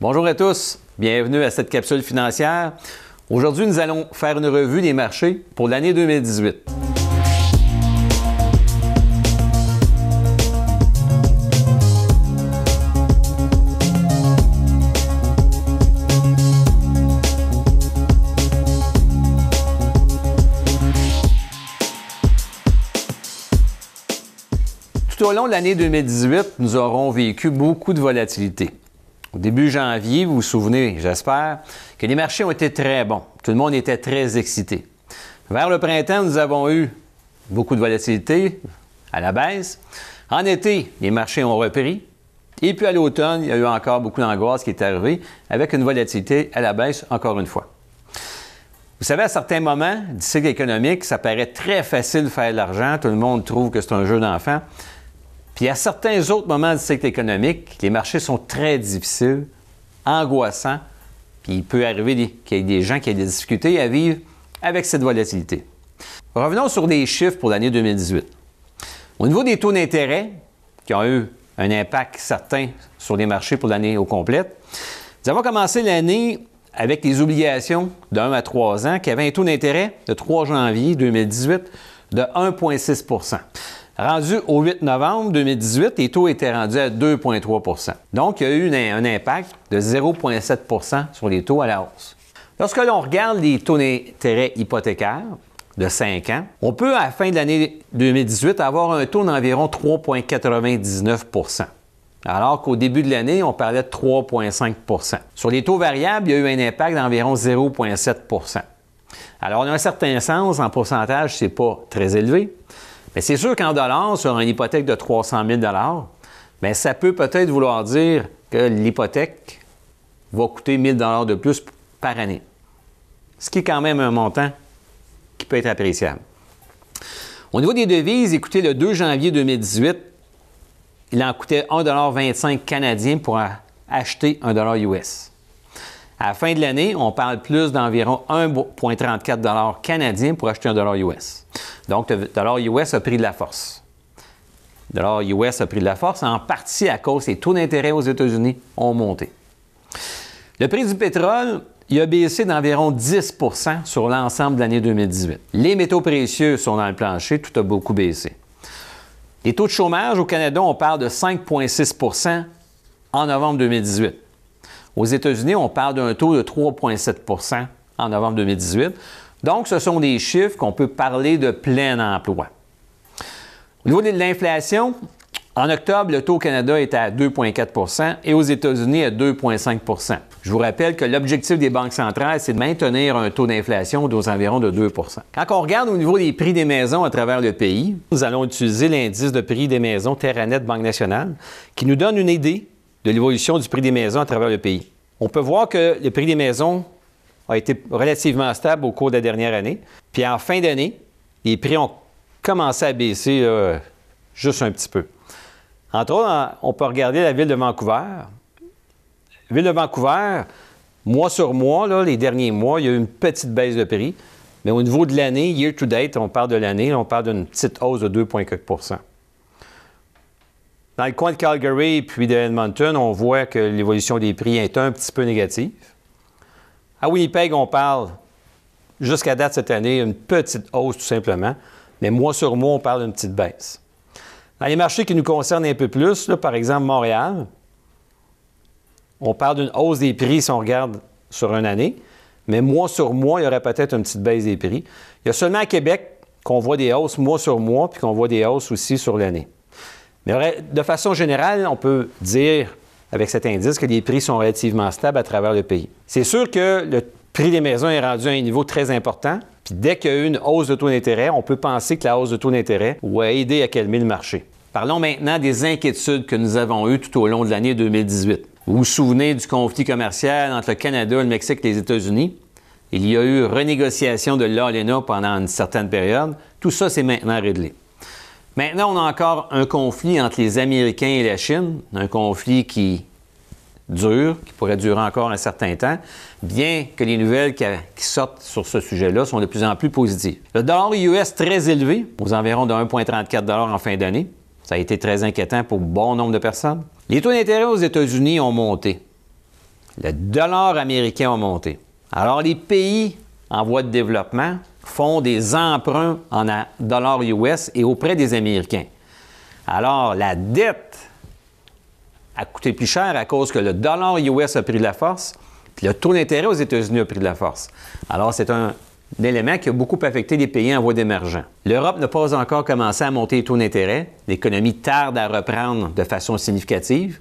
Bonjour à tous, bienvenue à cette capsule financière. Aujourd'hui, nous allons faire une revue des marchés pour l'année 2018. Tout au long de l'année 2018, nous aurons vécu beaucoup de volatilité. Au début janvier, vous vous souvenez, j'espère, que les marchés ont été très bons. Tout le monde était très excité. Vers le printemps, nous avons eu beaucoup de volatilité à la baisse. En été, les marchés ont repris. Et puis à l'automne, il y a eu encore beaucoup d'angoisse qui est arrivée avec une volatilité à la baisse encore une fois. Vous savez, à certains moments du cycle économique, ça paraît très facile de faire de l'argent. Tout le monde trouve que c'est un jeu d'enfant. Puis à certains autres moments du cycle économique, les marchés sont très difficiles, angoissants, puis il peut arriver qu'il y ait des gens qui aient des difficultés à vivre avec cette volatilité. Revenons sur des chiffres pour l'année 2018. Au niveau des taux d'intérêt, qui ont eu un impact certain sur les marchés pour l'année au complète, nous avons commencé l'année avec des obligations de 1 à 3 ans qui avaient un taux d'intérêt de 3 janvier 2018 de 1,6 Rendu au 8 novembre 2018, les taux étaient rendus à 2,3 Donc, il y a eu un, impact de 0,7 sur les taux à la hausse. Lorsque l'on regarde les taux d'intérêt hypothécaire de 5 ans, on peut, à la fin de l'année 2018, avoir un taux d'environ 3,99 alors qu'au début de l'année, on parlait de 3,5 Sur les taux variables, il y a eu un impact d'environ 0,7 Alors, dans un certain sens, en pourcentage, ce n'est pas très élevé, mais c'est sûr qu'en dollars, sur une hypothèque de 300 000 mais ça peut peut-être vouloir dire que l'hypothèque va coûter 1 000 de plus par année, ce qui est quand même un montant qui peut être appréciable. Au niveau des devises, écoutez, le 2 janvier 2018, il en coûtait 1,25 canadien pour acheter 1 US. À la fin de l'année, on parle plus d'environ 1,34 canadien pour acheter un dollar US. Donc, le dollar US a pris de la force. Le dollar US a pris de la force en partie à cause des taux d'intérêt aux États-Unis ont monté. Le prix du pétrole, il a baissé d'environ 10 sur l'ensemble de l'année 2018. Les métaux précieux sont dans le plancher, tout a beaucoup baissé. Les taux de chômage au Canada, on parle de 5,6 en novembre 2018. Aux États-Unis, on parle d'un taux de 3,7 en novembre 2018. Donc, ce sont des chiffres qu'on peut parler de plein emploi. Au niveau de l'inflation, en octobre, le taux au Canada est à 2,4 et aux États-Unis à 2,5 Je vous rappelle que l'objectif des banques centrales, c'est de maintenir un taux d'inflation d'environ environs de 2 Quand on regarde au niveau des prix des maisons à travers le pays, nous allons utiliser l'indice de prix des maisons Terranet Banque nationale qui nous donne une idée de l'évolution du prix des maisons à travers le pays. On peut voir que le prix des maisons a été relativement stable au cours de la dernière année. Puis en fin d'année, les prix ont commencé à baisser euh, juste un petit peu. Entre autres, on peut regarder la ville de Vancouver. ville de Vancouver, mois sur mois, là, les derniers mois, il y a eu une petite baisse de prix. Mais au niveau de l'année, year to date, on parle de l'année, on parle d'une petite hausse de 2,4 dans le coin de Calgary et puis de Edmonton, on voit que l'évolution des prix est un petit peu négative. À Winnipeg, on parle jusqu'à date cette année, une petite hausse tout simplement, mais mois sur mois, on parle d'une petite baisse. Dans les marchés qui nous concernent un peu plus, par exemple Montréal, on parle d'une hausse des prix si on regarde sur une année, mais mois sur mois, il y aurait peut-être une petite baisse des prix. Il y a seulement à Québec qu'on voit des hausses mois sur mois, puis qu'on voit des hausses aussi sur l'année. De façon générale, on peut dire avec cet indice que les prix sont relativement stables à travers le pays. C'est sûr que le prix des maisons est rendu à un niveau très important. Puis dès qu'il y a eu une hausse de taux d'intérêt, on peut penser que la hausse de taux d'intérêt va aider à calmer le marché. Parlons maintenant des inquiétudes que nous avons eues tout au long de l'année 2018. Vous vous souvenez du conflit commercial entre le Canada, le Mexique et les États-Unis? Il y a eu renégociation de l'ALENA pendant une certaine période. Tout ça, c'est maintenant réglé. Maintenant, on a encore un conflit entre les Américains et la Chine, un conflit qui dure, qui pourrait durer encore un certain temps, bien que les nouvelles qui sortent sur ce sujet-là sont de plus en plus positives. Le dollar US très élevé, aux environs de 1,34 en fin d'année. Ça a été très inquiétant pour bon nombre de personnes. Les taux d'intérêt aux États-Unis ont monté. Le dollar américain a monté. Alors les pays en voie de développement font des emprunts en dollars US et auprès des Américains. Alors, la dette a coûté plus cher à cause que le dollar US a pris de la force, puis le taux d'intérêt aux États-Unis a pris de la force. Alors, c'est un, élément qui a beaucoup affecté les pays en voie d'émergence. L'Europe n'a pas encore commencé à monter les taux d'intérêt. L'économie tarde à reprendre de façon significative.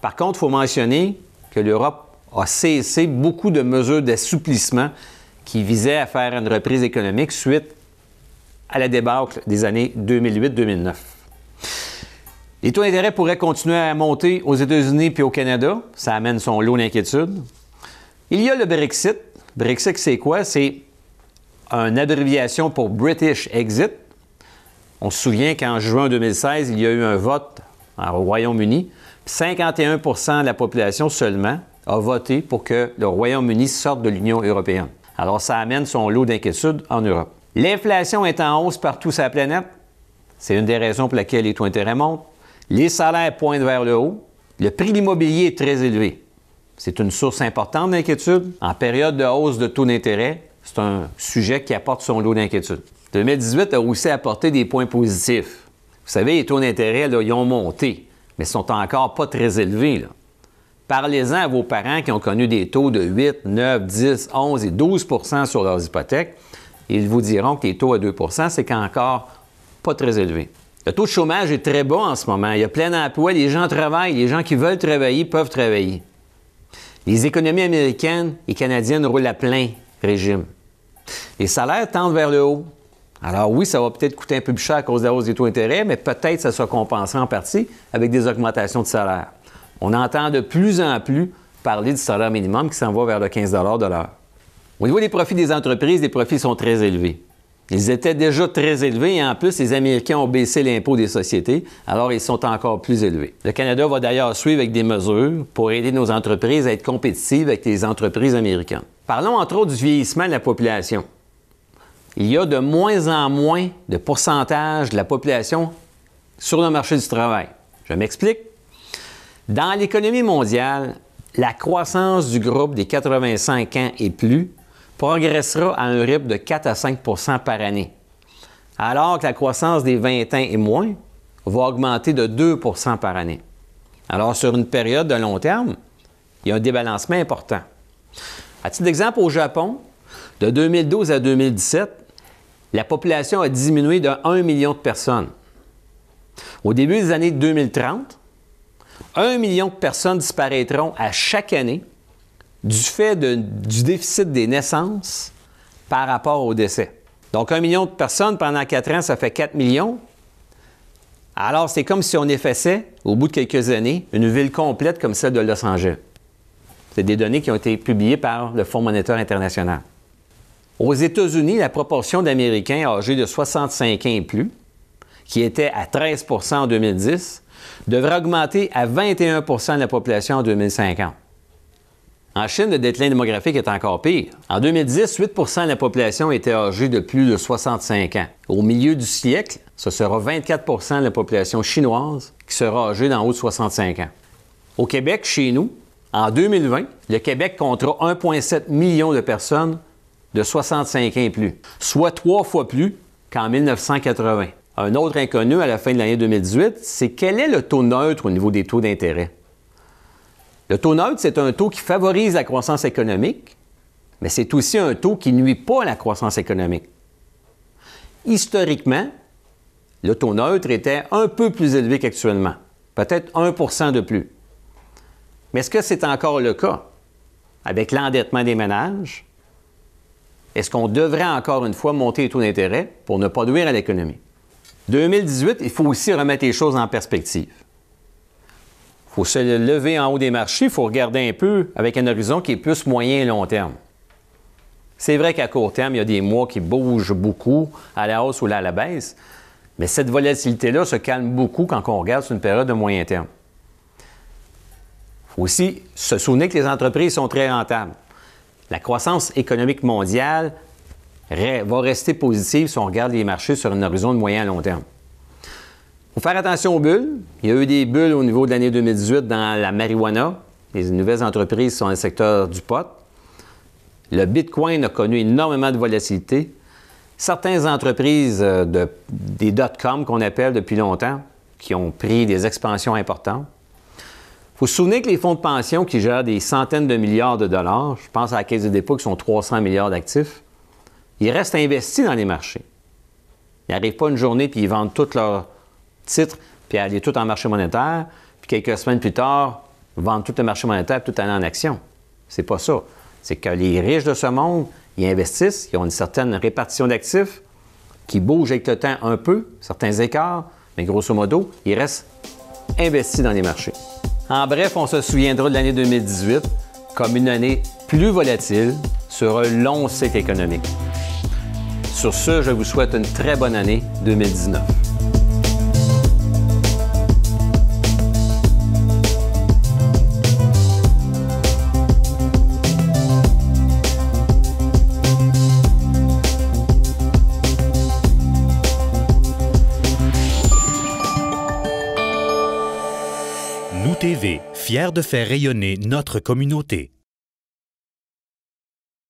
Par contre, il faut mentionner que l'Europe a cessé beaucoup de mesures d'assouplissement qui visait à faire une reprise économique suite à la débâcle des années 2008-2009. Les taux d'intérêt pourraient continuer à monter aux États-Unis puis au Canada. Ça amène son lot d'inquiétude. Il y a le Brexit. Brexit, c'est quoi? C'est une abréviation pour British Exit. On se souvient qu'en juin 2016, il y a eu un vote au Royaume-Uni. 51 de la population seulement a voté pour que le Royaume-Uni sorte de l'Union européenne. Alors, ça amène son lot d'inquiétude en Europe. L'inflation est en hausse partout sur la planète. C'est une des raisons pour laquelle les taux d'intérêt montent. Les salaires pointent vers le haut. Le prix de l'immobilier est très élevé. C'est une source importante d'inquiétude. En période de hausse de taux d'intérêt, c'est un sujet qui apporte son lot d'inquiétude. 2018 a aussi apporté des points positifs. Vous savez, les taux d'intérêt, ils ont monté, mais sont encore pas très élevés. Là. Parlez-en à vos parents qui ont connu des taux de 8, 9, 10, 11 et 12 sur leurs hypothèques. Ils vous diront que les taux à 2 c'est encore pas très élevé. Le taux de chômage est très bas en ce moment. Il y a plein d'emplois, les gens travaillent, les gens qui veulent travailler peuvent travailler. Les économies américaines et canadiennes roulent à plein régime. Les salaires tendent vers le haut. Alors oui, ça va peut-être coûter un peu plus cher à cause de la hausse des taux d'intérêt, mais peut-être que ça se compensera en partie avec des augmentations de salaire. On entend de plus en plus parler du salaire minimum qui s'en va vers le 15 de l'heure. Au niveau des profits des entreprises, les profits sont très élevés. Ils étaient déjà très élevés et en plus, les Américains ont baissé l'impôt des sociétés, alors ils sont encore plus élevés. Le Canada va d'ailleurs suivre avec des mesures pour aider nos entreprises à être compétitives avec les entreprises américaines. Parlons entre autres du vieillissement de la population. Il y a de moins en moins de pourcentage de la population sur le marché du travail. Je m'explique. Dans l'économie mondiale, la croissance du groupe des 85 ans et plus progressera à un rythme de 4 à 5 par année, alors que la croissance des 20 ans et moins va augmenter de 2 par année. Alors, sur une période de long terme, il y a un débalancement important. À titre d'exemple, au Japon, de 2012 à 2017, la population a diminué de 1 million de personnes. Au début des années 2030, un million de personnes disparaîtront à chaque année du fait du déficit des naissances par rapport aux décès. Donc, un million de personnes pendant quatre ans, ça fait 4 millions. Alors, c'est comme si on effaçait, au bout de quelques années, une ville complète comme celle de Los Angeles. C'est des données qui ont été publiées par le Fonds monétaire international. Aux États-Unis, la proportion d'Américains âgés de 65 ans et plus, qui était à 13 en 2010, devrait augmenter à 21 de la population en 2050. En Chine, le déclin démographique est encore pire. En 2010, 8 de la population était âgée de plus de 65 ans. Au milieu du siècle, ce sera 24 de la population chinoise qui sera âgée d'en haut de 65 ans. Au Québec, chez nous, en 2020, le Québec comptera 1,7 million de personnes de 65 ans et plus, soit trois fois plus qu'en 1980. Un autre inconnu à la fin de l'année 2018, c'est quel est le taux neutre au niveau des taux d'intérêt? Le taux neutre, c'est un taux qui favorise la croissance économique, mais c'est aussi un taux qui nuit pas à la croissance économique. Historiquement, le taux neutre était un peu plus élevé qu'actuellement, peut-être 1 de plus. Mais est-ce que c'est encore le cas avec l'endettement des ménages? Est-ce qu'on devrait encore une fois monter les taux d'intérêt pour ne pas nuire à l'économie? 2018, il faut aussi remettre les choses en perspective. Il faut se lever en haut des marchés, il faut regarder un peu avec un horizon qui est plus moyen et long terme. C'est vrai qu'à court terme, il y a des mois qui bougent beaucoup à la hausse ou à la baisse, mais cette volatilité-là se calme beaucoup quand on regarde sur une période de moyen terme. Il faut aussi se souvenir que les entreprises sont très rentables. La croissance économique mondiale va rester positive si on regarde les marchés sur un horizon de moyen à long terme. Il faut faire attention aux bulles. Il y a eu des bulles au niveau de l'année 2018 dans la marijuana. Les nouvelles entreprises sont dans le secteur du pot. Le Bitcoin a connu énormément de volatilité. Certaines entreprises euh, de, des dot-com qu'on appelle depuis longtemps, qui ont pris des expansions importantes. Il faut se souvenir que les fonds de pension qui gèrent des centaines de milliards de dollars, je pense à la Caisse de dépôt qui sont 300 milliards d'actifs, ils restent investis dans les marchés. Ils n'arrivent pas une journée puis ils vendent tous leurs titres puis aller tout en marché monétaire, puis quelques semaines plus tard, vendent tout le marché monétaire tout aller en action. C'est pas ça. C'est que les riches de ce monde, ils investissent, ils ont une certaine répartition d'actifs qui bouge avec le temps un peu, certains écarts, mais grosso modo, ils restent investis dans les marchés. En bref, on se souviendra de l'année 2018 comme une année plus volatile sur un long cycle économique. Sur ce, je vous souhaite une très bonne année 2019. Nous TV, fiers de faire rayonner notre communauté.